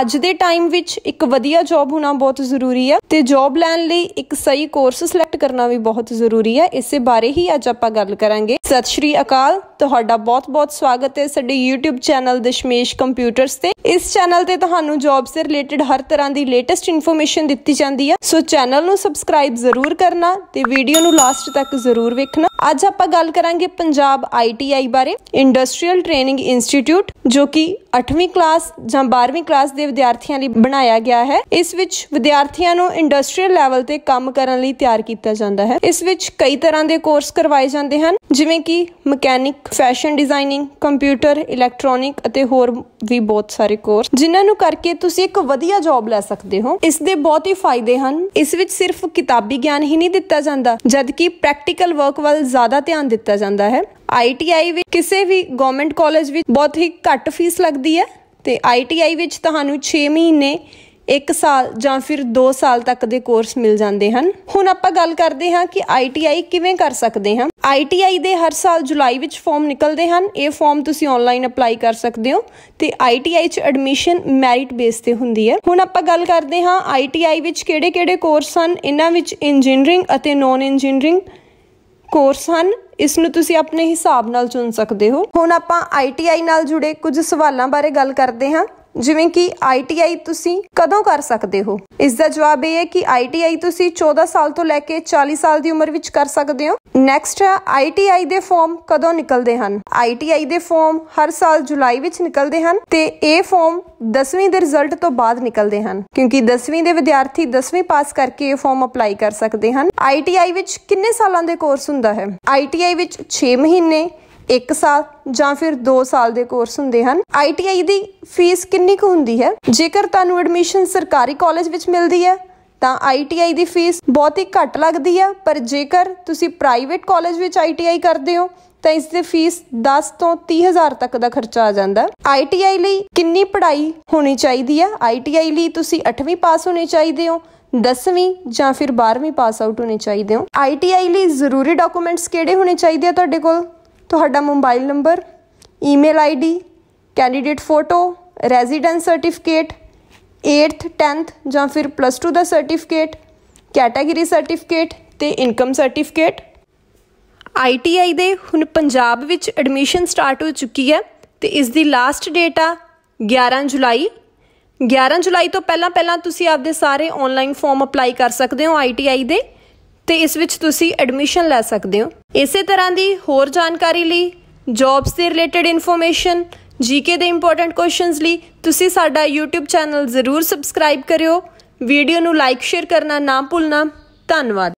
ਅੱਜ ਦੇ ਟਾਈਮ ਵਿੱਚ ਇੱਕ ਵਧੀਆ ਜੌਬ ਹੋਣਾ ਬਹੁਤ ਜ਼ਰੂਰੀ ਹੈ ਤੇ ਜੌਬ ਲੈਣ ਲਈ ਇੱਕ ਸਹੀ ਕੋਰਸ ਸਿਲੈਕਟ ਕਰਨਾ ਵੀ ਬਹੁਤ ਜ਼ਰੂਰੀ ਹੈ ਇਸੇ ਬਾਰੇ ਹੀ ਅੱਜ ਆਪਾਂ ਗੱਲ ਕਰਾਂਗੇ ਸਤਿ ਸ਼੍ਰੀ ਅਕਾਲ ਤੁਹਾਡਾ ਬਹੁਤ-ਬਹੁਤ ਸਵਾਗਤ ਹੈ ਸਾਡੇ YouTube ਚੈਨਲ ਦਸ਼ਮੇਸ਼ ਕੰਪਿਊਟਰਸ ਤੇ ਇਸ ਚੈਨਲ ਤੇ ਤੁਹਾਨੂੰ ਜੌਬਸ ਦੇ ਰਿਲੇਟਡ ਹਰ ਤਰ੍ਹਾਂ ਦੀ ਲੇਟੈਸਟ ਇਨਫੋਰਮੇਸ਼ਨ ਦਿੱਤੀ ਜਾਂਦੀ ਹੈ ਸੋ ਚੈਨਲ ਨੂੰ ਸਬਸਕ੍ਰਾਈਬ ਜ਼ਰੂਰ ਕਰਨਾ ਤੇ ਵੀਡੀਓ ਨੂੰ ਲਾਸਟ ਤੱਕ ਜ਼ਰੂਰ ਵੇਖਣਾ ਅੱਜ ਆਪਾਂ ਗੱਲ ਕਰਾਂਗੇ ਪੰਜਾਬ ITI ਬਾਰੇ ਇੰਡਸਟਰੀਅਲ ਟ੍ਰੇਨਿੰਗ ਇੰਸਟੀਚਿਊਟ ਜੋ ਕਿ 8ਵੀਂ ਕਲਾਸ ਜਾਂ 12ਵੀਂ ਕਲਾਸ ਦੇ ਵਿਦਿਆਰਥੀਆਂ ਲਈ ਬਣਾਇਆ ਗਿਆ ਹੈ ਇਸ ਵਿੱਚ ਵਿਦਿਆਰਥੀਆਂ ਨੂੰ ਇੰਡਸਟਰੀਅਲ ਲੈਵਲ ਤੇ ਕੰਮ ਕਰਨ ਲਈ ਤਿਆਰ ਕੀਤਾ ਜਾਂਦਾ ਹੈ ਇਸ ਵਿੱਚ ਕਈ ਤਰ੍ਹਾਂ ਦੇ ਕੋਰਸ ਕਰਵਾਏ ਜਾਂਦੇ ਹਨ ਜਿਵੇਂ ਕਿ mechanic fashion designing computer electronic ਅਤੇ ਹੋਰ ਵੀ ਬਹੁਤ ਸਾਰੇ ਕੋਰਸ ਜਿਨ੍ਹਾਂ ਨੂੰ ਕਰਕੇ ਤੁਸੀਂ ਇੱਕ ਵਧੀਆ ਜੌਬ ਲੈ ਸਕਦੇ ਹੋ ਇਸ ਦੇ ਬਹੁਤ ਹੀ ਫਾਇਦੇ ਹਨ ਇਸ ਵਿੱਚ ਸਿਰਫ ਕਿਤਾਬੀ ਗਿਆਨ ਹੀ ਨਹੀਂ ਦਿੱਤਾ ਜਾਂਦਾ ਜਦਕਿ ਪ੍ਰੈਕਟੀਕਲ ਵਰਕ ਵੱਲ ਜ਼ਿਆਦਾ ਧਿਆਨ ਦਿੱਤਾ ਜਾਂਦਾ ਹੈ ਆਈਟੀਆਈ ਵਿੱਚ ਕਿਸੇ ਵੀ ਗਵਰਨਮੈਂਟ ਕਾਲਜ ਵਿੱਚ ਬਹੁਤ ਹੀ ਘੱਟ ਫੀਸ ਲੱਗਦੀ ਹੈ ਤੇ ਆਈਟੀਆਈ ਵਿੱਚ ਤੁਹਾਨੂੰ 6 ਮਹੀਨੇ 1 ਸਾਲ ਜਾਂ ਫਿਰ 2 ਸਾਲ ਤੱਕ ਦੇ ਕੋਰਸ ਮਿਲ ਜਾਂਦੇ ਹਨ ਹੁਣ ਆਪਾਂ ਗੱਲ ਕਰਦੇ ਹਾਂ ਕਿ ਆਈਟੀਆਈ ਕਿਵੇਂ ਕਰ ਸਕਦੇ ਹਾਂ ਆਈਟੀਆਈ ਦੇ ਹਰ ਸਾਲ ਜੁਲਾਈ ਵਿੱਚ ਫਾਰਮ ਨਿਕਲਦੇ ਹਨ ਇਹ ਫਾਰਮ ਤੁਸੀਂ ਆਨਲਾਈਨ ਅਪਲਾਈ ਕਰ ਸਕਦੇ ਹੋ ਤੇ ਆਈਟੀਆਈ 'ਚ ਐਡਮਿਸ਼ਨ ਮੈਰਿਟ ਬੇਸ ਤੇ ਹੁੰਦੀ ਹੈ ਹੁਣ ਆਪਾਂ ਗੱਲ ਕਰਦੇ ਹਾਂ ਆਈਟੀਆਈ ਵਿੱਚ ਕਿਹੜੇ-ਕਿਹੜੇ ਕੋਰਸ ਹਨ ਇਹਨਾਂ ਵਿੱਚ ਇੰਜੀਨੀਅਰਿੰਗ ਅਤੇ ਨਾਨ ਇੰਜੀਨੀਅਰਿੰਗ ਕੋਰਸ ਹਨ ਇਸ ਨੂੰ ਤੁਸੀਂ ਆਪਣੇ ਹਿਸਾਬ ਨਾਲ ਚੁਣ ਸਕਦੇ ਹੋ ਹੁਣ ਆਪਾਂ ਆਈਟੀਆਈ ਨਾਲ ਜੁੜੇ ਕੁਝ ਸਵਾਲਾਂ ਬਾਰੇ ਗੱਲ ਕਰਦੇ ਹਾਂ ਜਿਵੇਂ ਕਿ ਆਈਟੀਆਈ ਤੁਸੀਂ ਕਦੋਂ ਕਰ ਸਕਦੇ ਹੋ ਇਸ ਦਾ ਜਵਾਬ ਇਹ ਹੈ ਕਿ ਆਈਟੀਆਈ ਤੁਸੀਂ 14 ਸਾਲ ਤੋਂ ਲੈ ਕੇ 40 ਸਾਲ ਦੀ ਉਮਰ ਵਿੱਚ ਕਰ ਸਕਦੇ ਹੋ ਨੈਕਸਟ ਹੈ ਆਈਟੀਆਈ ਦੇ ਫਾਰਮ ਕਦੋਂ ਨਿਕਲਦੇ ਹਨ ਆਈਟੀਆਈ ਦੇ ਫਾਰਮ ਹਰ ਸਾਲ ਜੁਲਾਈ ਵਿੱਚ ਨਿਕਲਦੇ ਹਨ ਤੇ ਇਹ ਫਾਰਮ 10ਵੀਂ ਦੇ ਰਿਜ਼ਲਟ ਤੋਂ ਬਾਅਦ ਨਿਕਲਦੇ ਹਨ ਕਿਉਂਕਿ 10ਵੀਂ ਦੇ ਵਿਦਿਆਰਥੀ 10ਵੀਂ ਪਾਸ ਕਰਕੇ ਇਹ ਫਾਰਮ ਅਪਲਾਈ ਕਰ ਸਕਦੇ ਹਨ ਆਈਟੀਆਈ ਵਿੱਚ ਕਿੰਨੇ ਸਾਲਾਂ ਦੇ ਕੋਰਸ ਹੁੰਦਾ ਹੈ ਆਈਟੀਆਈ ਵਿੱਚ 6 ਮਹੀਨੇ 1 ਸਾਲ ਜਾਂ ਫਿਰ 2 ਸਾਲ ਦੇ ਕੋਰਸ ਹੁੰਦੇ ਹਨ ਆਈਟੀਆਈ ਦੀ ਫੀਸ ਕਿੰਨੀ ਕੁ ਹੁੰਦੀ ਹੈ ਜੇਕਰ ਤੁਹਾਨੂੰ ਐਡਮਿਸ਼ਨ ਸਰਕਾਰੀ ਕਾਲਜ ਵਿੱਚ ਮਿਲਦੀ ਹੈ ਤਾਂ ਆਈਟੀਆਈ ਦੀ ਫੀਸ ਬਹੁਤ ਹੀ ਘੱਟ ਲੱਗਦੀ ਹੈ ਪਰ ਜੇਕਰ ਤੁਸੀਂ ਪ੍ਰਾਈਵੇਟ ਕਾਲਜ ਵਿੱਚ ਆਈਟੀਆਈ ਕਰਦੇ ਹੋ ਤਾਂ ਇਸ ਦੀ ਫੀਸ 10 ਤੋਂ 30000 ਤੱਕ ਦਾ ਖਰਚਾ ਆ ਜਾਂਦਾ ਹੈ ਆਈਟੀਆਈ ਲਈ ਕਿੰਨੀ ਪੜ੍ਹਾਈ ਹੋਣੀ ਚਾਹੀਦੀ ਹੈ ਆਈਟੀਆਈ ਲਈ ਤੁਸੀਂ 8ਵੀਂ ਪਾਸ ਹੋਣੇ ਚਾਹੀਦੇ ਹੋ 10ਵੀਂ ਜਾਂ ਫਿਰ 12ਵੀਂ ਪਾਸ ਆਊਟ ਹੋਣੇ ਚਾਹੀਦੇ ਹੋ ਆਈਟੀਆਈ ਲਈ ਜ਼ਰੂਰੀ ਡਾਕੂਮੈਂਟਸ ਕਿਹੜੇ ਹੋਣੇ ਚਾਹੀਦੇ ਆ ਤੁਹਾਡੇ ਕੋਲ ਤੁਹਾਡਾ mobile number email ID candidate photo residence certificate 8th 10th ਜਾਂ ਫਿਰ ਪਲੱਸ 2 ਦਾ ਸਰਟੀਫਿਕੇਟ ਕੈਟਾਗਰੀ ਸਰਟੀਫਿਕੇਟ ਤੇ ਇਨਕਮ ਸਰਟੀਫਿਕੇਟ ਆਈਟੀਆਈ ਦੇ ਹੁਣ ਪੰਜਾਬ ਵਿੱਚ ਐਡਮਿਸ਼ਨ ਸਟਾਰਟ ਹੋ ਚੁੱਕੀ ਹੈ ਤੇ ਇਸ ਦੀ ਲਾਸਟ ਡੇਟ ਆ 11 ਜੁਲਾਈ 11 ਜੁਲਾਈ ਤੋਂ ਪਹਿਲਾਂ ਪਹਿਲਾਂ ਤੁਸੀਂ ਆਪਦੇ ਸਾਰੇ ਆਨਲਾਈਨ ਫਾਰਮ ਅਪਲਾਈ ਕਰ ਸਕਦੇ ਹੋ ਆਈਟੀਆਈ ਦੇ ਤੇ ਇਸ ਵਿੱਚ ਤੁਸੀਂ ਐਡਮਿਸ਼ਨ ਲੈ ਸਕਦੇ ਹੋ ਇਸੇ ਤਰ੍ਹਾਂ ਦੀ ਹੋਰ ਜਾਣਕਾਰੀ ਲਈ ਜੌਬਸ ਦੇ ਰਿਲੇਟਡ ਇਨਫੋਰਮੇਸ਼ਨ ਜੀਕੇ ਦੇ ਇੰਪੋਰਟੈਂਟ ਕੁਐਸਚਨਸ ਲਈ ਤੁਸੀਂ ਸਾਡਾ YouTube ਚੈਨਲ ਜ਼ਰੂਰ ਸਬਸਕ੍ਰਾਈਬ ਕਰਿਓ ਵੀਡੀਓ ਨੂੰ ਲਾਈਕ ਸ਼ੇਅਰ ਕਰਨਾ ਨਾ ਭੁੱਲਣਾ ਧੰਨਵਾਦ